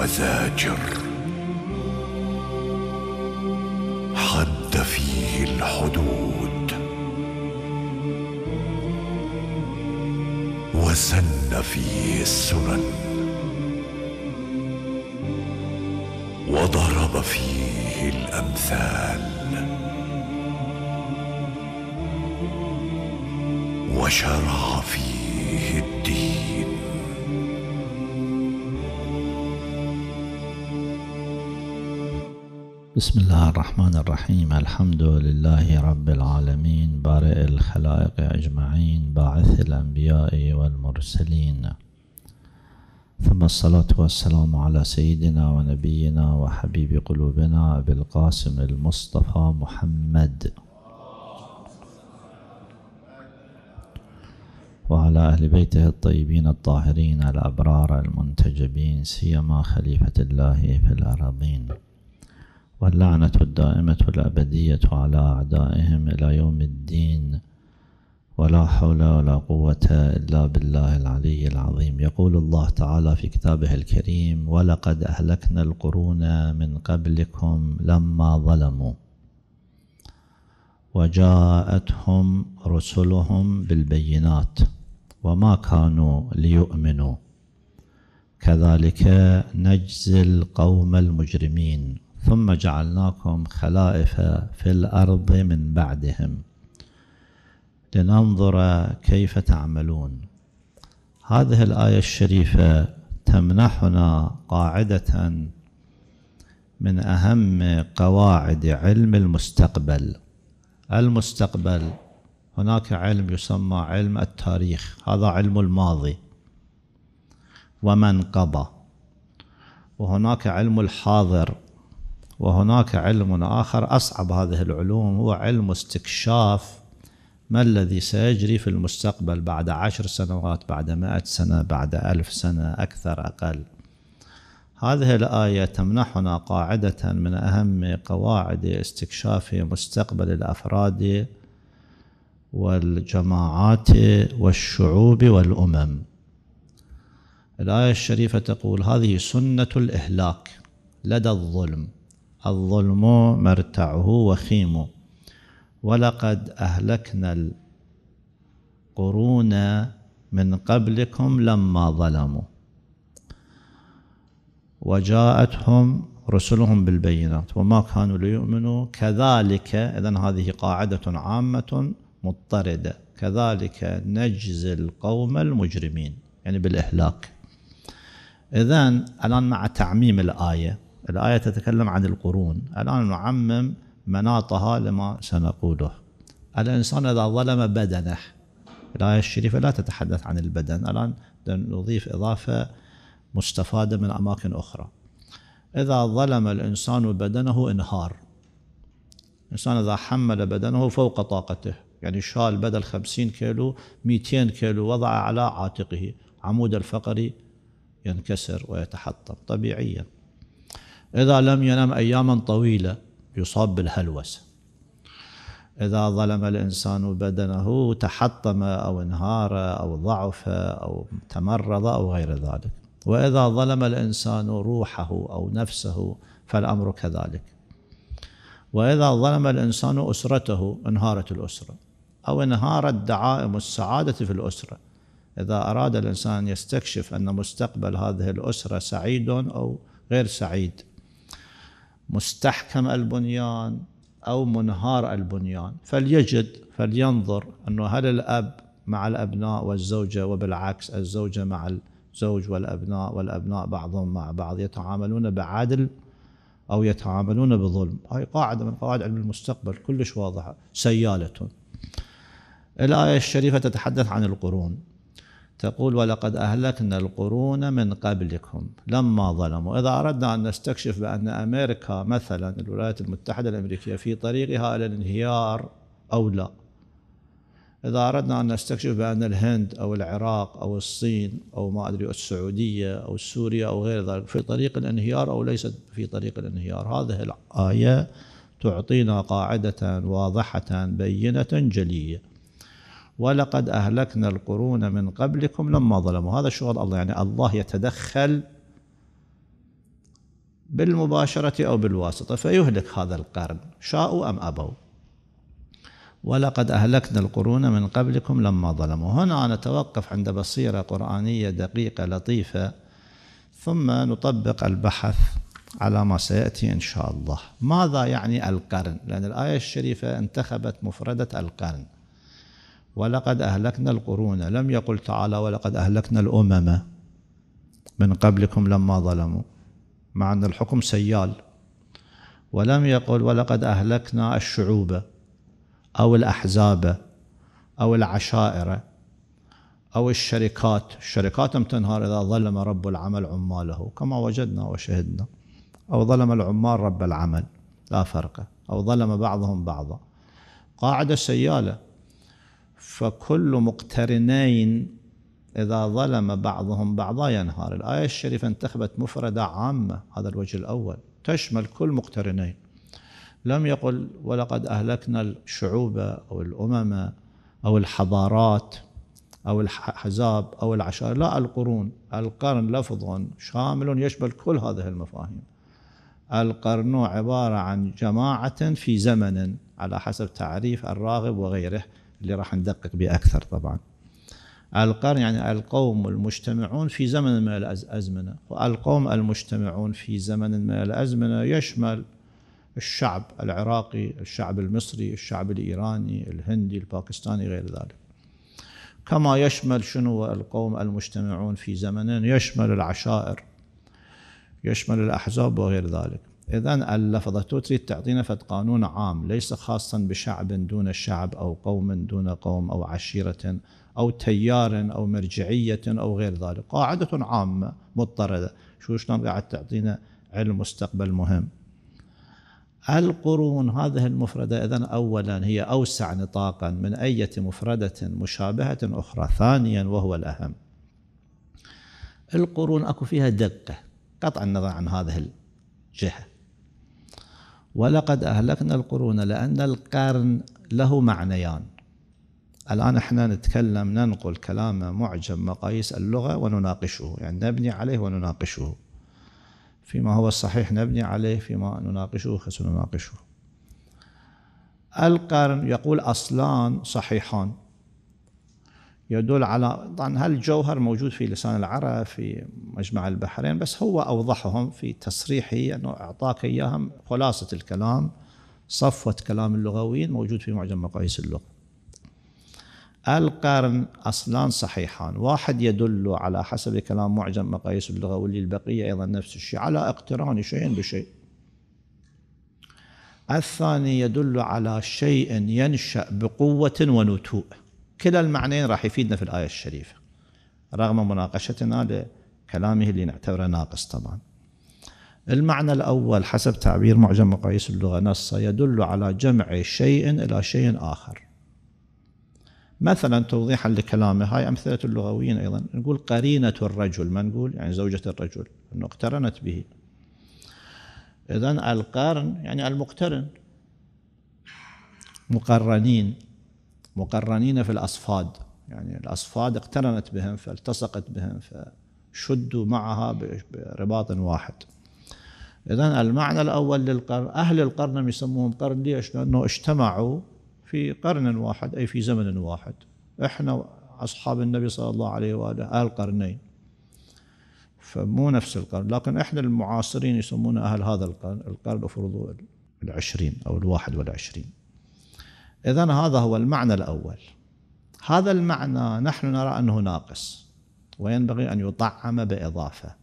وذاجر حد فيه الحدود وسن فيه السنن وضرب فيه الامثال وشرع فيه بسم الله الرحمن الرحيم الحمد لله رب العالمين بارئ الخلائق أجمعين باعث الأنبياء والمرسلين ثم الصلاة والسلام على سيدنا ونبينا وحبيب قلوبنا أبي القاسم المصطفى محمد وعلى أهل بيته الطيبين الطاهرين الأبرار المنتجبين سيما خليفة الله في الأرضين واللعنة الدائمة الأبدية على أعدائهم إلى يوم الدين ولا حول ولا قوة إلا بالله العلي العظيم يقول الله تعالى في كتابه الكريم ولقد أهلكنا القرون من قبلكم لما ظلموا وجاءتهم رسلهم بالبينات وما كانوا ليؤمنوا كذلك نجزي القوم المجرمين ثم جعلناكم خلائف في الأرض من بعدهم لننظر كيف تعملون هذه الآية الشريفة تمنحنا قاعدة من أهم قواعد علم المستقبل المستقبل هناك علم يسمى علم التاريخ هذا علم الماضي ومن قضى وهناك علم الحاضر وهناك علم آخر أصعب هذه العلوم هو علم استكشاف ما الذي سيجري في المستقبل بعد عشر سنوات بعد مائة سنة بعد ألف سنة أكثر أقل هذه الآية تمنحنا قاعدة من أهم قواعد استكشاف مستقبل الأفراد والجماعات والشعوب والأمم الآية الشريفة تقول هذه سنة الإهلاك لدى الظلم الظلم مرتعه وخيم ولقد أهلكنا القرون من قبلكم لما ظلموا وجاءتهم رسلهم بالبينات وما كانوا ليؤمنوا كذلك إذا هذه قاعدة عامة مضطردة كذلك نجزي القوم المجرمين يعني بالإهلاك إذا الآن مع تعميم الآية الآية تتكلم عن القرون الآن نعمم مناطها لما سنقوله الإنسان إذا ظلم بدنه الآية الشريفة لا تتحدث عن البدن الآن نضيف إضافة مستفادة من أماكن أخرى إذا ظلم الإنسان بدنه انهار الإنسان إذا حمل بدنه فوق طاقته يعني شال بدل 50 كيلو 200 كيلو وضع على عاتقه عمود الفقري ينكسر ويتحطم طبيعيا إذا لم ينم أياما طويلة يصاب بالهلوسة إذا ظلم الإنسان بدنه تحطم أو انهار أو ضعف أو تمرض أو غير ذلك وإذا ظلم الإنسان روحه أو نفسه فالأمر كذلك وإذا ظلم الإنسان أسرته انهارت الأسرة أو انهارت دعائم السعادة في الأسرة إذا أراد الإنسان يستكشف أن مستقبل هذه الأسرة سعيد أو غير سعيد مستحكم البنيان أو منهار البنيان فليجد فلينظر أنه هل الأب مع الأبناء والزوجة وبالعكس الزوجة مع الزوج والأبناء والأبناء بعضهم مع بعض يتعاملون بعدل أو يتعاملون بظلم هاي قاعدة من قواعد علم المستقبل كلش واضحة سيالة الآية الشريفة تتحدث عن القرون تقول ولقد أهلكنا القرون من قبلكم لما ظلموا إذا أردنا أن نستكشف بأن أمريكا مثلا الولايات المتحدة الأمريكية في طريقها إلى الانهيار أو لا إذا أردنا أن نستكشف بأن الهند أو العراق أو الصين أو ما أدري السعودية أو سوريا أو غير ذلك في طريق الانهيار أو ليست في طريق الانهيار هذه الآية تعطينا قاعدة واضحة بينة جلية ولقد أهلكنا القرون من قبلكم لما ظلموا هذا شغل الله يعني الله يتدخل بالمباشرة أو بالواسطة فيهلك هذا القرن شاءوا أم أبوا ولقد أهلكنا القرون من قبلكم لما ظلموا هنا نتوقف عند بصيرة قرآنية دقيقة لطيفة ثم نطبق البحث على ما سيأتي إن شاء الله ماذا يعني القرن؟ لأن الآية الشريفة انتخبت مفردة القرن ولقد أهلكنا القرون لم يقل تعالى ولقد أهلكنا الأمم من قبلكم لما ظلموا مع أن الحكم سيال ولم يقل ولقد أهلكنا الشعوب أو الأحزاب أو العشائر أو الشركات الشركات لم تنهار إذا ظلم رب العمل عماله كما وجدنا وشهدنا أو ظلم العمال رب العمل لا فرق أو ظلم بعضهم بعضا قاعدة سيالة فكل مقترنين إذا ظلم بعضهم بعضا ينهار الآية الشريفة انتخبت مفردة عامة هذا الوجه الأول تشمل كل مقترنين لم يقل ولقد أهلكنا الشعوب أو الأمم أو الحضارات أو الحزاب أو العشائر لا القرون القرن لفظ شامل يشمل كل هذه المفاهيم القرن عبارة عن جماعة في زمن على حسب تعريف الراغب وغيره اللي راح ندقق به أكثر طبعا القرن يعني القوم المجتمعون في زمن من الأزمنة والقوم المجتمعون في زمن من الأزمنة يشمل الشعب العراقي الشعب المصري الشعب الإيراني الهندي الباكستاني غير ذلك كما يشمل شنو القوم المجتمعون في زمن يشمل العشائر يشمل الأحزاب وغير ذلك إذا اللفظة تريد تعطينا فد قانون عام ليس خاصا بشعب دون شعب أو قوم دون قوم أو عشيرة أو تيار أو مرجعية أو غير ذلك قاعدة عامة مضطردة شو شلون قاعد تعطينا علم مستقبل مهم القرون هذه المفردة إذا أولا هي أوسع نطاقا من أي مفردة مشابهة أخرى ثانيا وهو الأهم القرون أكو فيها دقة قطع النظر عن هذه الجهة ولقد أهلكنا القرون لأن القرن له معنيان الآن احنا نتكلم ننقل كلام معجم مقاييس اللغة ونناقشه يعني نبني عليه ونناقشه فيما هو الصحيح نبني عليه فيما نناقشه نناقشه القرن يقول أصلان صحيحان يدل على طبعا هالجوهر موجود في لسان العرب في مجمع البحرين بس هو أوضحهم في تصريحه أنه أعطاك إياهم خلاصة الكلام صفوة كلام اللغويين موجود في معجم مقاييس اللغة القرن أصلان صحيحان واحد يدل على حسب كلام معجم مقاييس اللغة واللي البقية أيضا نفس الشيء على اقتران شيء بشيء الثاني يدل على شيء ينشأ بقوة ونتوء كلا المعنيين راح يفيدنا في الآية الشريفة رغم مناقشتنا لكلامه اللي نعتبره ناقص طبعا المعنى الأول حسب تعبير معجم مقاييس اللغة نص يدل على جمع شيء إلى شيء آخر مثلا توضيحا لكلامه هاي أمثلة اللغويين أيضا نقول قرينة الرجل ما نقول يعني زوجة الرجل أنه اقترنت به إذا القرن يعني المقترن مقرنين مقرنين في الأصفاد يعني الأصفاد اقترنت بهم فالتصقت بهم فشدوا معها برباط واحد إذا المعنى الأول للقرن أهل القرن يسموهم قرن ليش؟ لأنه اجتمعوا في قرن واحد أي في زمن واحد إحنا أصحاب النبي صلى الله عليه وآله أهل قرنين فمو نفس القرن لكن إحنا المعاصرين يسمون أهل هذا القرن القرن أفرضوا العشرين أو الواحد والعشرين إذا هذا هو المعنى الأول هذا المعنى نحن نرى أنه ناقص وينبغي أن يطعم بإضافة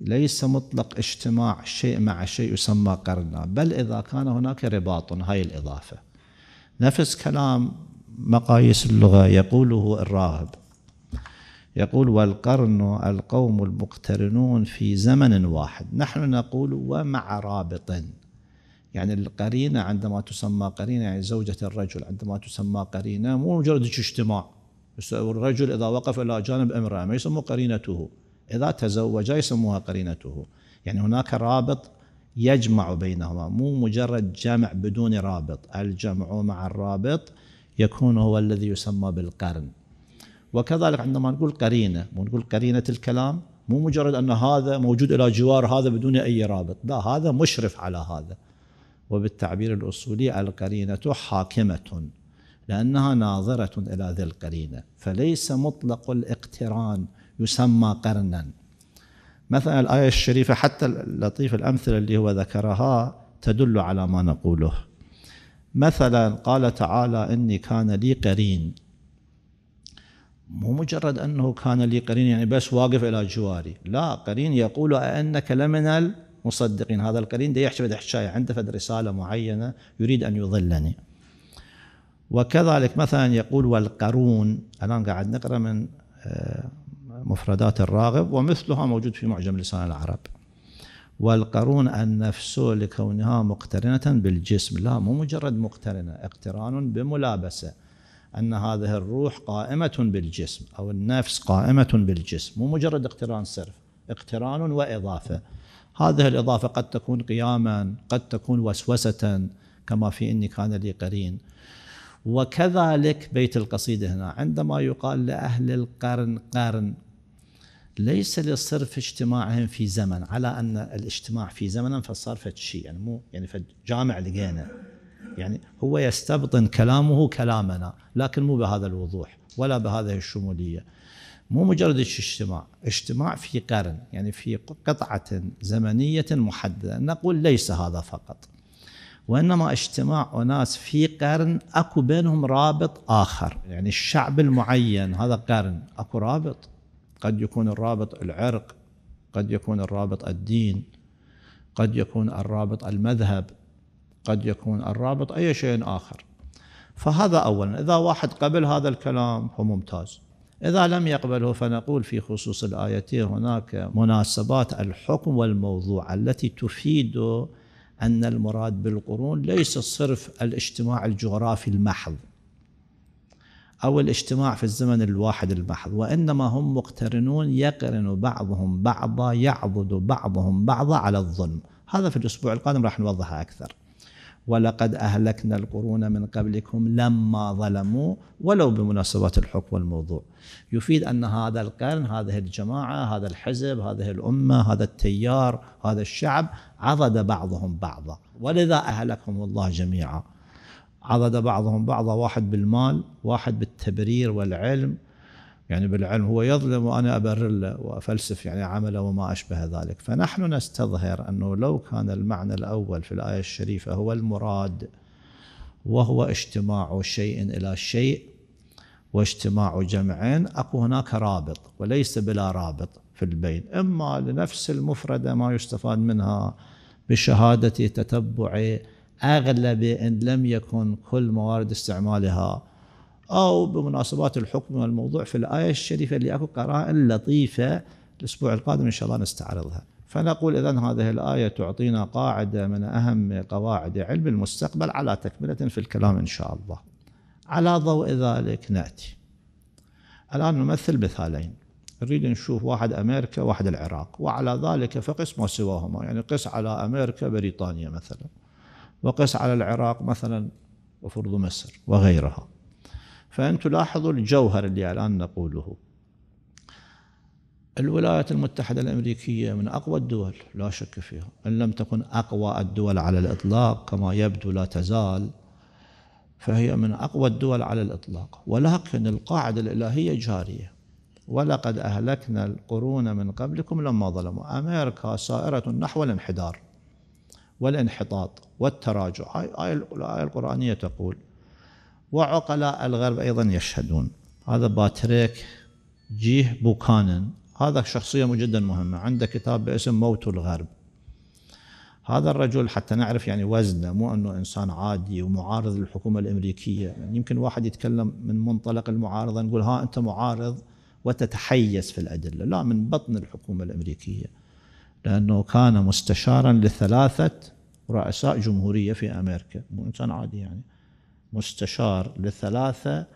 ليس مطلق اجتماع شيء مع شيء يسمى قرنا بل إذا كان هناك رباط هاي الإضافة نفس كلام مقاييس اللغة يقوله الراهب يقول والقرن القوم المقترنون في زمن واحد نحن نقول ومع رابط يعني القرينة عندما تسمى قرينة يعني زوجة الرجل عندما تسمى قرينة مو مجرد اجتماع الرجل إذا وقف إلى جانب امرأة ما يسموه قرينته إذا تزوج يسموها قرينته يعني هناك رابط يجمع بينهما مو مجرد جمع بدون رابط الجمع مع الرابط يكون هو الذي يسمى بالقرن وكذلك عندما نقول قرينة ونقول قرينة الكلام مو مجرد أن هذا موجود إلى جوار هذا بدون أي رابط لا هذا مشرف على هذا وبالتعبير الأصولي القرينة حاكمة لأنها ناظرة إلى ذي القرينة فليس مطلق الاقتران يسمى قرنا مثلا الآية الشريفة حتى اللطيف الأمثلة اللي هو ذكرها تدل على ما نقوله مثلا قال تعالى إني كان لي قرين مو مجرد أنه كان لي قرين يعني بس واقف إلى جواري لا قرين يقول أنك لمن مصدقين هذا القرين ده يحشد حشاية عنده فد رسالة معينة يريد أن يضلني وكذلك مثلا يقول والقرون الآن قاعد نقرأ من آه، مفردات الراغب ومثلها موجود في معجم لسان العرب والقرون النفس لكونها مقترنة بالجسم لا مو مجرد مقترنة اقتران بملابسة أن هذه الروح قائمة بالجسم أو النفس قائمة بالجسم مو مجرد اقتران صرف اقتران وإضافة هذه الإضافة قد تكون قياما قد تكون وسوسة كما في إني كان لي قرين وكذلك بيت القصيدة هنا عندما يقال لأهل القرن قرن ليس لصرف اجتماعهم في زمن على أن الاجتماع في زمن فصار فد شيء يعني مو يعني جامع لقينا يعني هو يستبطن كلامه كلامنا لكن مو بهذا الوضوح ولا بهذه الشمولية مو مجرد اجتماع اجتماع في قرن يعني في قطعة زمنية محددة نقول ليس هذا فقط وإنما اجتماع أناس في قرن أكو بينهم رابط آخر يعني الشعب المعين هذا قرن أكو رابط قد يكون الرابط العرق قد يكون الرابط الدين قد يكون الرابط المذهب قد يكون الرابط أي شيء آخر فهذا أولا إذا واحد قبل هذا الكلام هو ممتاز إذا لم يقبله فنقول في خصوص الآيتين هناك مناسبات الحكم والموضوع التي تفيد أن المراد بالقرون ليس صرف الاجتماع الجغرافي المحض أو الاجتماع في الزمن الواحد المحض وإنما هم مقترنون يقرن بعضهم بعضا يعضد بعضهم بعضا على الظلم هذا في الأسبوع القادم راح نوضحها أكثر ولقد أهلكنا القرون من قبلكم لما ظلموا ولو بمناسبة الحكم والموضوع يفيد أن هذا القرن هذه الجماعة هذا الحزب هذه الأمة هذا التيار هذا الشعب عضد بعضهم بعضا ولذا أهلكهم الله جميعا عضد بعضهم بعضا واحد بالمال واحد بالتبرير والعلم يعني بالعلم هو يظلم وأنا أبرر له وأفلسف يعني عمله وما أشبه ذلك فنحن نستظهر أنه لو كان المعنى الأول في الآية الشريفة هو المراد وهو اجتماع شيء إلى شيء واجتماع جمعين أكو هناك رابط وليس بلا رابط في البين إما لنفس المفردة ما يستفاد منها بشهادة تتبع أغلب إن لم يكن كل موارد استعمالها أو بمناسبات الحكم والموضوع في الآية الشريفة اللي أكو قرائن لطيفة الأسبوع القادم إن شاء الله نستعرضها فنقول إذا هذه الآية تعطينا قاعدة من أهم قواعد علم المستقبل على تكملة في الكلام إن شاء الله على ضوء ذلك نأتي الآن نمثل مثالين نريد نشوف واحد أمريكا واحد العراق وعلى ذلك فقس ما سواهما يعني قس على أمريكا بريطانيا مثلا وقس على العراق مثلا وفرض مصر وغيرها فأن تلاحظوا الجوهر اللي الآن نقوله الولايات المتحدة الأمريكية من أقوى الدول لا شك فيها إن لم تكن أقوى الدول على الإطلاق كما يبدو لا تزال فهي من أقوى الدول على الإطلاق ولكن القاعدة الإلهية جارية ولقد أهلكنا القرون من قبلكم لما ظلموا أمريكا سائرة نحو الانحدار والانحطاط والتراجع هاي الآية القرآنية تقول وعقلاء الغرب أيضا يشهدون هذا باتريك جيه بوكانن هذا شخصية جدا مهمة عنده كتاب باسم موت الغرب هذا الرجل حتى نعرف يعني وزنه مو أنه إنسان عادي ومعارض للحكومة الأمريكية يعني يمكن واحد يتكلم من منطلق المعارضة نقول ها أنت معارض وتتحيز في الأدلة لا من بطن الحكومة الأمريكية لأنه كان مستشارا لثلاثة رؤساء جمهورية في أمريكا مو إنسان عادي يعني مستشار لثلاثة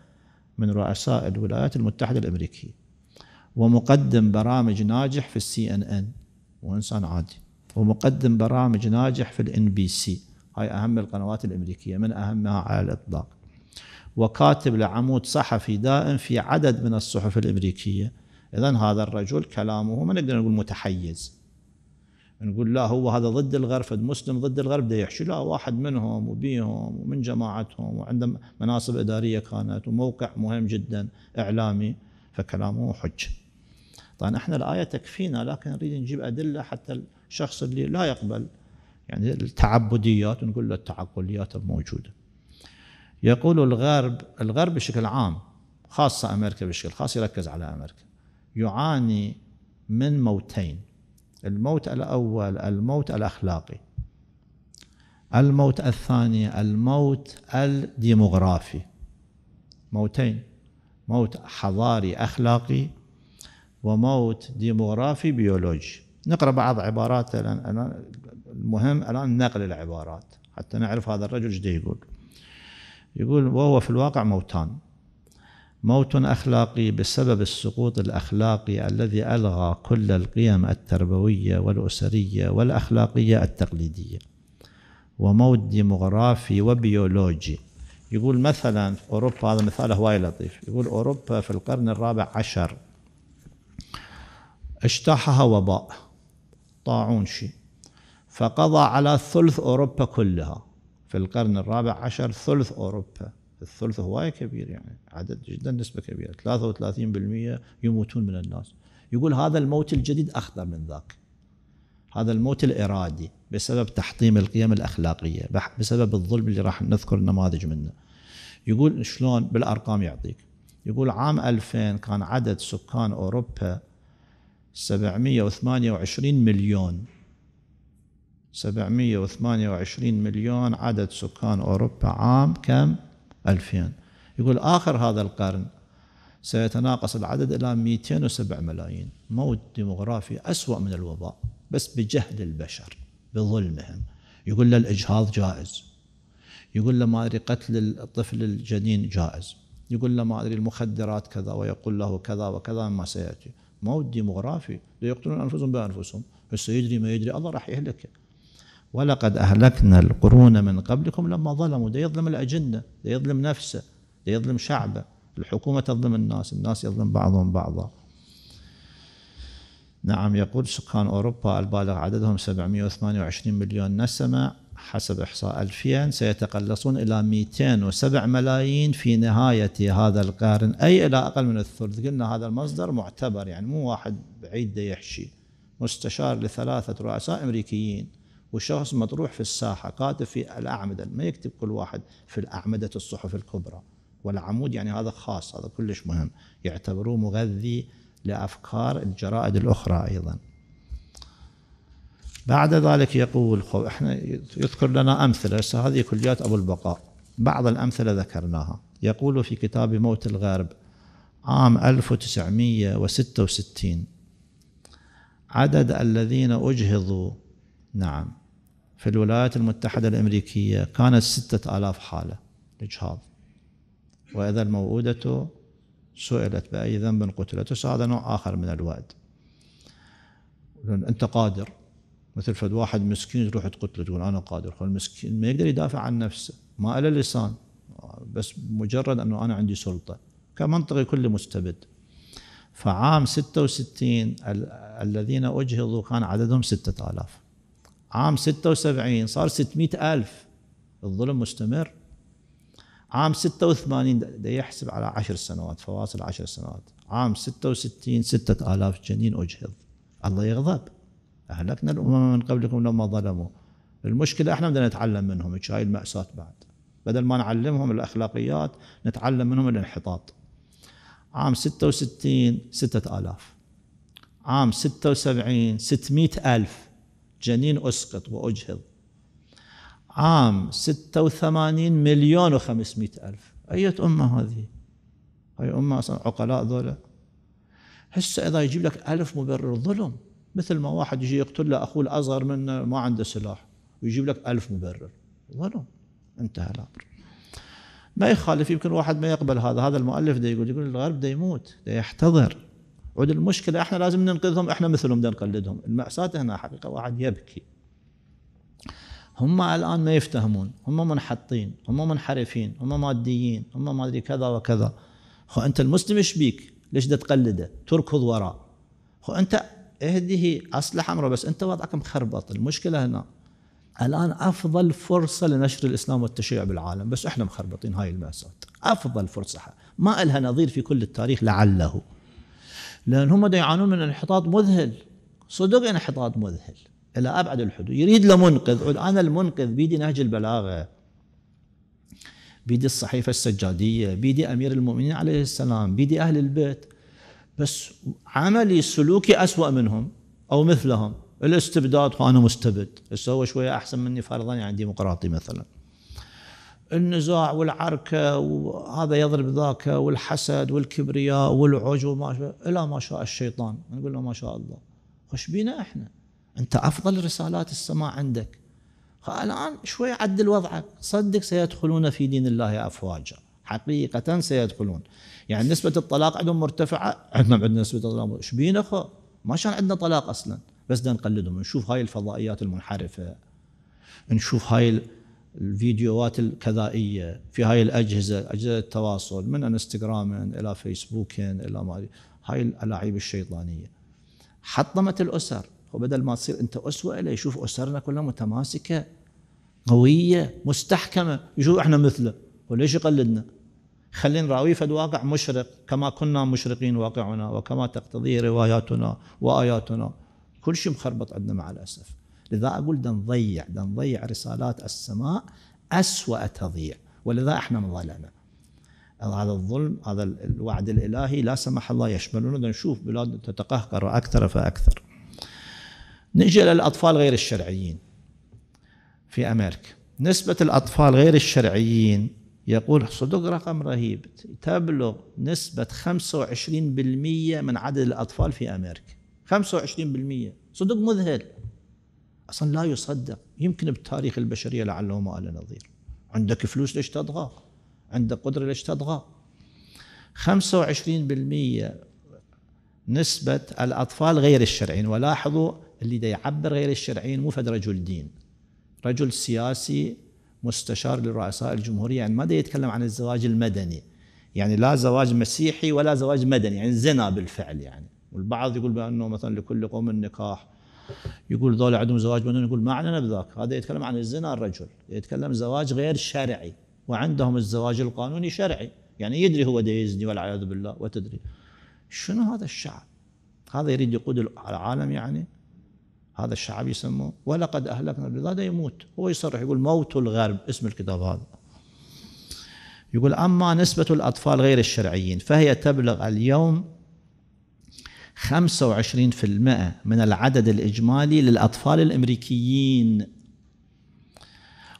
من رؤساء الولايات المتحدة الأمريكية ومقدم برامج ناجح في السي ان ان وإنسان عادي ومقدم برامج ناجح في الان بي سي هاي أهم القنوات الأمريكية من أهمها على الإطلاق وكاتب لعمود صحفي دائم في عدد من الصحف الأمريكية إذا هذا الرجل كلامه ما نقدر نقول متحيز نقول لا هو هذا ضد الغرب مسلم ضد الغرب ده يحشي لا واحد منهم وبيهم ومن جماعتهم وعنده مناصب إدارية كانت وموقع مهم جدا إعلامي فكلامه حجة طبعا احنا الآية تكفينا لكن نريد نجيب أدلة حتى الشخص اللي لا يقبل يعني التعبديات ونقول له التعقليات الموجودة يقول الغرب الغرب بشكل عام خاصة أمريكا بشكل خاص يركز على أمريكا يعاني من موتين الموت الأول الموت الأخلاقي الموت الثاني الموت الديموغرافي موتين موت حضاري أخلاقي وموت ديموغرافي بيولوجي نقرأ بعض عبارات الآن المهم الآن نقل العبارات حتى نعرف هذا الرجل ايش يقول يقول وهو في الواقع موتان موت اخلاقي بسبب السقوط الاخلاقي الذي الغى كل القيم التربويه والاسريه والاخلاقيه التقليديه وموت ديموغرافي وبيولوجي يقول مثلا في اوروبا هذا مثال هواي لطيف يقول اوروبا في القرن الرابع عشر اجتاحها وباء طاعون شيء فقضى على ثلث اوروبا كلها في القرن الرابع عشر ثلث اوروبا الثلث هواي كبير يعني عدد جدا نسبة كبيرة 33% يموتون من الناس يقول هذا الموت الجديد أخطر من ذاك هذا الموت الإرادي بسبب تحطيم القيم الأخلاقية بسبب الظلم اللي راح نذكر نماذج منه يقول شلون بالأرقام يعطيك يقول عام 2000 كان عدد سكان أوروبا 728 مليون 728 مليون عدد سكان أوروبا عام كم 2000 يقول آخر هذا القرن سيتناقص العدد إلى 207 ملايين موت ديموغرافي أسوأ من الوباء بس بجهل البشر بظلمهم يقول له الإجهاض جائز يقول له ما أدري قتل الطفل الجنين جائز يقول له ما أدري المخدرات كذا ويقول له كذا وكذا مما سيأتي موت ديموغرافي يقتلون أنفسهم بأنفسهم هسه يدري ما يدري الله راح يهلكه ولقد أهلكنا القرون من قبلكم لما ظلموا ده يظلم الأجنة ده يظلم نفسه ده يظلم شعبه الحكومة تظلم الناس الناس يظلم بعضهم بعضا نعم يقول سكان أوروبا البالغ عددهم 728 مليون نسمة حسب إحصاء 2000 سيتقلصون إلى 207 ملايين في نهاية هذا القرن أي إلى أقل من الثلث قلنا هذا المصدر معتبر يعني مو واحد بعيد يحشي مستشار لثلاثة رؤساء أمريكيين وشخص مطروح في الساحه كاتب في الاعمده ما يكتب كل واحد في الاعمده الصحف الكبرى والعمود يعني هذا خاص هذا كلش مهم يعتبروه مغذي لافكار الجرائد الاخرى ايضا بعد ذلك يقول خب احنا يذكر لنا امثله هسه هذه كليات ابو البقاء بعض الامثله ذكرناها يقول في كتاب موت الغرب عام 1966 عدد الذين اجهضوا نعم في الولايات المتحدة الأمريكية كانت ستة آلاف حالة إجهاض وإذا الموؤودة سئلت بأي ذنب قتلت هذا نوع آخر من الوعد أنت قادر مثل فد واحد مسكين تروح تقتله تقول أنا قادر هو المسكين ما يقدر يدافع عن نفسه ما له لسان بس مجرد أنه أنا عندي سلطة كمنطقي كل مستبد فعام 66 الذين أجهضوا كان عددهم 6000 عام 76 صار 600 ألف الظلم مستمر عام 86 ده يحسب على 10 سنوات فواصل 10 سنوات عام 66 6000 جنين أجهض الله يغضب أهلكنا الأمم من قبلكم لما ظلموا المشكلة احنا بدنا نتعلم منهم هاي المأساة بعد بدل ما نعلمهم الأخلاقيات نتعلم منهم الانحطاط عام 66 6000 عام 76 600 ألف جنين أسقط وأجهض عام 86 مليون و500 ألف أية أمة هذه هاي أمة أصلا عقلاء ذولا هسه إذا يجيب لك ألف مبرر ظلم مثل ما واحد يجي يقتل له أخوه الأصغر منه ما عنده سلاح ويجيب لك ألف مبرر ظلم انتهى الأمر ما يخالف يمكن واحد ما يقبل هذا هذا المؤلف ده يقول يقول الغرب ده يموت ده يحتضر عود المشكلة احنا لازم ننقذهم احنا مثلهم بدنا نقلدهم المأساة هنا حقيقة واحد يبكي هم الآن ما يفتهمون هم منحطين هم منحرفين هم ماديين هم ما أدري كذا وكذا خو أنت المسلم ايش بيك ليش دا تقلده تركض وراه خو أنت اهده أصلح أمره بس أنت وضعك مخربط المشكلة هنا الآن أفضل فرصة لنشر الإسلام والتشيع بالعالم بس إحنا مخربطين هاي المأساة أفضل فرصة ما إلها نظير في كل التاريخ لعله لان هم دا يعانون من انحطاط مذهل صدق انحطاط مذهل الى ابعد الحدود يريد له منقذ انا المنقذ بيدي نهج البلاغه بيدي الصحيفه السجاديه بيدي امير المؤمنين عليه السلام بيدي اهل البيت بس عملي سلوكي اسوا منهم او مثلهم الاستبداد وانا مستبد هسه هو شويه احسن مني فرضا يعني ديمقراطي مثلا النزاع والعركة وهذا يضرب ذاك والحسد والكبرياء والعجب وما شاء إلى ما شاء الشيطان نقول له ما شاء الله خش بينا إحنا أنت أفضل رسالات السماء عندك الآن شوي عدل وضعك صدق سيدخلون في دين الله أفواجا حقيقة سيدخلون يعني نسبة الطلاق عندهم مرتفعة عندنا عندنا نسبة الطلاق ايش بينا خو ما كان عندنا طلاق أصلا بس دا نقلدهم نشوف هاي الفضائيات المنحرفة نشوف هاي الفيديوهات الكذائيه في هاي الاجهزه اجهزه التواصل من انستغرام الى فيسبوك الى ما هاي الالاعيب الشيطانيه حطمت الاسر وبدل ما تصير انت اسوه الى يشوف اسرنا كلها متماسكه قويه مستحكمه يشوف احنا مثله وليش يقلدنا؟ خلينا نراويه فد واقع مشرق كما كنا مشرقين واقعنا وكما تقتضي رواياتنا واياتنا كل شيء مخربط عندنا مع الاسف لذا أقول دا نضيع دا نضيع رسالات السماء أسوأ تضييع ولذا احنا انظلمنا هذا الظلم هذا الوعد الإلهي لا سمح الله يشملنا نشوف بلاد تتقهقر أكثر فأكثر نجي للأطفال غير الشرعيين في أمريكا نسبة الأطفال غير الشرعيين يقول صدق رقم رهيب تبلغ نسبة 25% من عدد الأطفال في أمريكا 25% صدق مذهل اصلا لا يصدق يمكن بتاريخ البشريه لعله ما له نظير عندك فلوس ليش تضغى عندك قدره ليش تضغى 25% نسبة الأطفال غير الشرعيين ولاحظوا اللي دا يعبر غير الشرعيين مو فد رجل دين رجل سياسي مستشار لرؤساء الجمهورية يعني ما دا يتكلم عن الزواج المدني يعني لا زواج مسيحي ولا زواج مدني يعني زنا بالفعل يعني والبعض يقول بأنه مثلا لكل قوم النكاح يقول ذول عندهم زواج ممنوع يقول ما عندنا بذاك هذا يتكلم عن الزنا الرجل يتكلم زواج غير شرعي وعندهم الزواج القانوني شرعي يعني يدري هو دا يزني والعياذ بالله وتدري شنو هذا الشعب هذا يريد يقود العالم يعني هذا الشعب يسموه ولقد اهلكنا هذا يموت هو يصرح يقول موت الغرب اسم الكتاب هذا يقول اما نسبه الاطفال غير الشرعيين فهي تبلغ اليوم 25% من العدد الإجمالي للأطفال الأمريكيين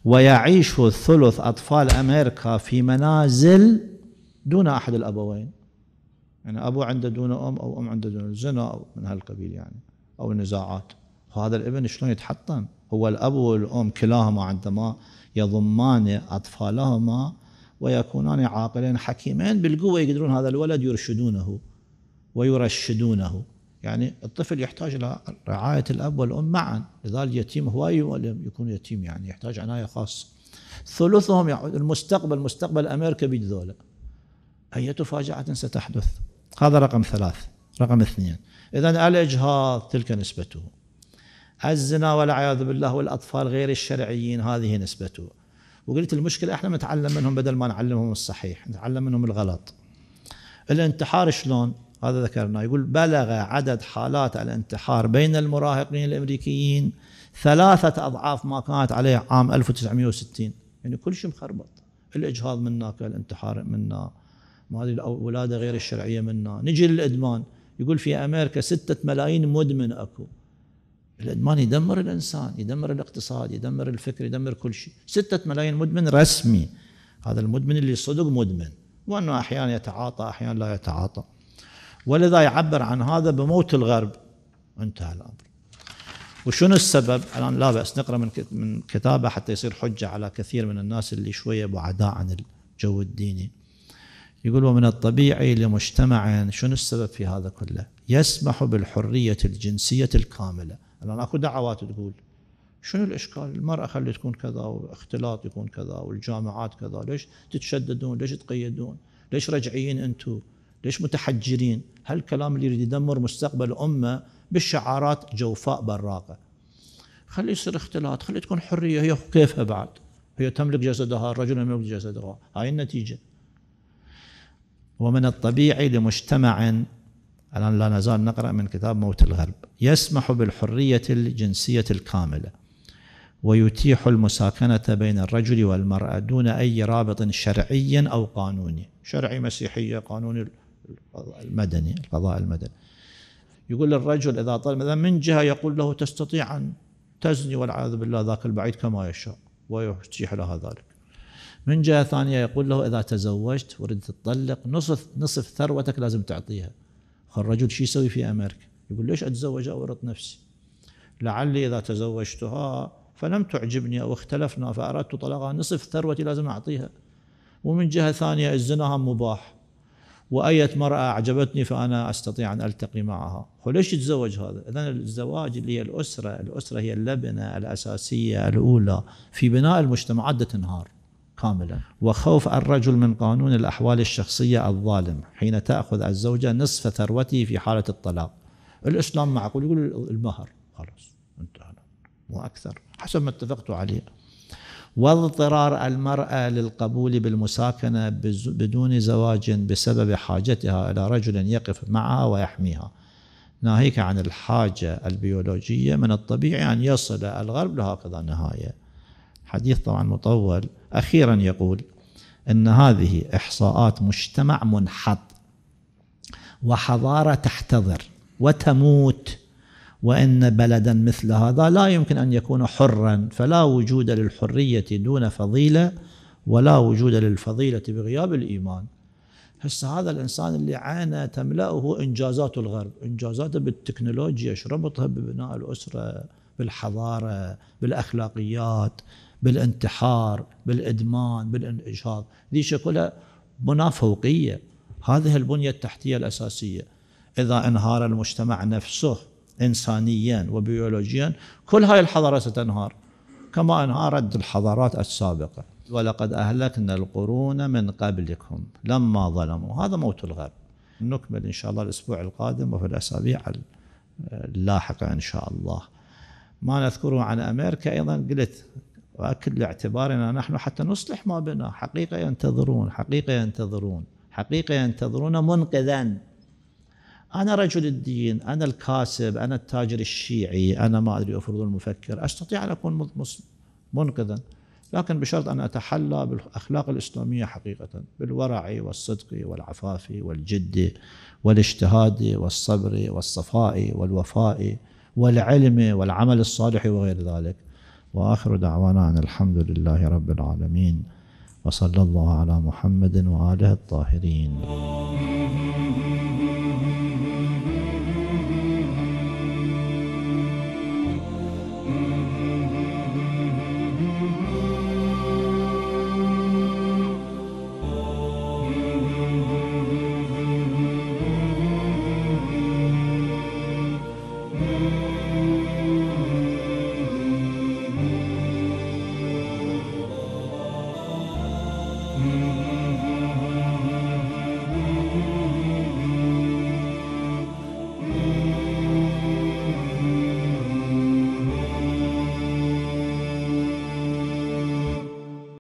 ويعيش ثلث أطفال أمريكا في منازل دون أحد الأبوين يعني أبو عنده دون أم أو أم عنده دون زنا أو من هالقبيل يعني أو نزاعات فهذا الابن شلون يتحطم هو الأب والأم كلاهما عندما يضمان أطفالهما ويكونان عاقلين حكيمين بالقوة يقدرون هذا الولد يرشدونه ويرشدونه يعني الطفل يحتاج إلى رعاية الأب والأم معا لذلك اليتيم هو يكون يتيم يعني يحتاج عناية خاصة ثلثهم يعني المستقبل مستقبل أمريكا بيد ذولا أية فاجعة ستحدث هذا رقم ثلاث رقم اثنين إذا الإجهاض تلك نسبته الزنا والعياذ بالله والأطفال غير الشرعيين هذه نسبته وقلت المشكلة احنا نتعلم منهم بدل ما نعلمهم الصحيح نتعلم منهم الغلط الانتحار شلون هذا ذكرناه يقول بلغ عدد حالات الانتحار بين المراهقين الامريكيين ثلاثة أضعاف ما كانت عليه عام 1960 يعني كل شيء مخربط الإجهاض منا الانتحار منا ما هذه الولادة غير الشرعية منا نجي للإدمان يقول في أمريكا ستة ملايين مدمن أكو الإدمان يدمر الإنسان يدمر الاقتصاد يدمر الفكر يدمر كل شيء ستة ملايين مدمن رسمي هذا المدمن اللي صدق مدمن وأنه أحيانا يتعاطى أحيانا لا يتعاطى ولذا يعبر عن هذا بموت الغرب انتهى الأمر وشنو السبب؟ الآن لا بأس نقرأ من من كتابه حتى يصير حجة على كثير من الناس اللي شوية بعداء عن الجو الديني يقول ومن الطبيعي لمجتمع شنو السبب في هذا كله؟ يسمح بالحرية الجنسية الكاملة الآن أكو دعوات تقول شنو الاشكال؟ المراه خلي تكون كذا واختلاط يكون كذا والجامعات كذا، ليش تتشددون؟ ليش تقيدون؟ ليش رجعيين انتم؟ ليش متحجرين هالكلام اللي يريد يدمر مستقبل الأمة بالشعارات جوفاء براقة خلي يصير اختلاط خلي تكون حرية هي كيفها بعد هي تملك جسدها الرجل يملك جسدها هاي النتيجة ومن الطبيعي لمجتمع الآن لا نزال نقرأ من كتاب موت الغرب يسمح بالحرية الجنسية الكاملة ويتيح المساكنة بين الرجل والمرأة دون أي رابط شرعي أو قانوني شرعي مسيحية قانون المدني القضاء المدني يقول للرجل إذا طلب مثلا من جهة يقول له تستطيع أن تزني والعياذ بالله ذاك البعيد كما يشاء ويتيح لها ذلك من جهة ثانية يقول له إذا تزوجت وردت تطلق نصف نصف ثروتك لازم تعطيها الرجل شو يسوي في أمريكا يقول ليش أتزوج أورط نفسي لعلي إذا تزوجتها فلم تعجبني أو اختلفنا فأردت طلاقها نصف ثروتي لازم أعطيها ومن جهة ثانية الزنا مباح وأية مرأة أعجبتني فأنا أستطيع أن ألتقي معها وليش يتزوج هذا إذا الزواج اللي هي الأسرة الأسرة هي اللبنة الأساسية الأولى في بناء المجتمعات تنهار كاملا وخوف الرجل من قانون الأحوال الشخصية الظالم حين تأخذ الزوجة نصف ثروته في حالة الطلاق الإسلام معقول يقول المهر خلاص انتهى واكثر حسب ما اتفقتوا عليه واضطرار المرأة للقبول بالمساكنة بدون زواج بسبب حاجتها إلى رجل يقف معها ويحميها ناهيك عن الحاجة البيولوجية من الطبيعي أن يصل الغرب لهكذا نهاية حديث طبعا مطول أخيرا يقول أن هذه إحصاءات مجتمع منحط وحضارة تحتضر وتموت وان بلدا مثل هذا لا يمكن ان يكون حرا فلا وجود للحريه دون فضيله ولا وجود للفضيله بغياب الايمان. هسه هذا الانسان اللي عانى تملاه انجازات الغرب، انجازاته بالتكنولوجيا شربطها ببناء الاسره، بالحضاره، بالاخلاقيات، بالانتحار، بالادمان، بالانجاز ذي شكلها بنى فوقيه. هذه البنيه التحتيه الاساسيه. اذا انهار المجتمع نفسه إنسانيا وبيولوجيا كل هاي الحضارة ستنهار كما انهارت الحضارات السابقة ولقد أهلكنا القرون من قبلكم لما ظلموا هذا موت الغرب نكمل إن شاء الله الأسبوع القادم وفي الأسابيع اللاحقة إن شاء الله ما نذكره عن أمريكا أيضا قلت وأكد لاعتبارنا نحن حتى نصلح ما بنا حقيقة ينتظرون حقيقة ينتظرون حقيقة ينتظرون منقذا أنا رجل الدين أنا الكاسب أنا التاجر الشيعي أنا ما أدري أفرض المفكر أستطيع أن أكون منقذا لكن بشرط أن أتحلى بالأخلاق الإسلامية حقيقة بالورع والصدق والعفاف والجد والاجتهاد والصبر والصفاء والوفاء والعلم والعمل الصالح وغير ذلك وآخر دعوانا أن الحمد لله رب العالمين وصلى الله على محمد وآله الطاهرين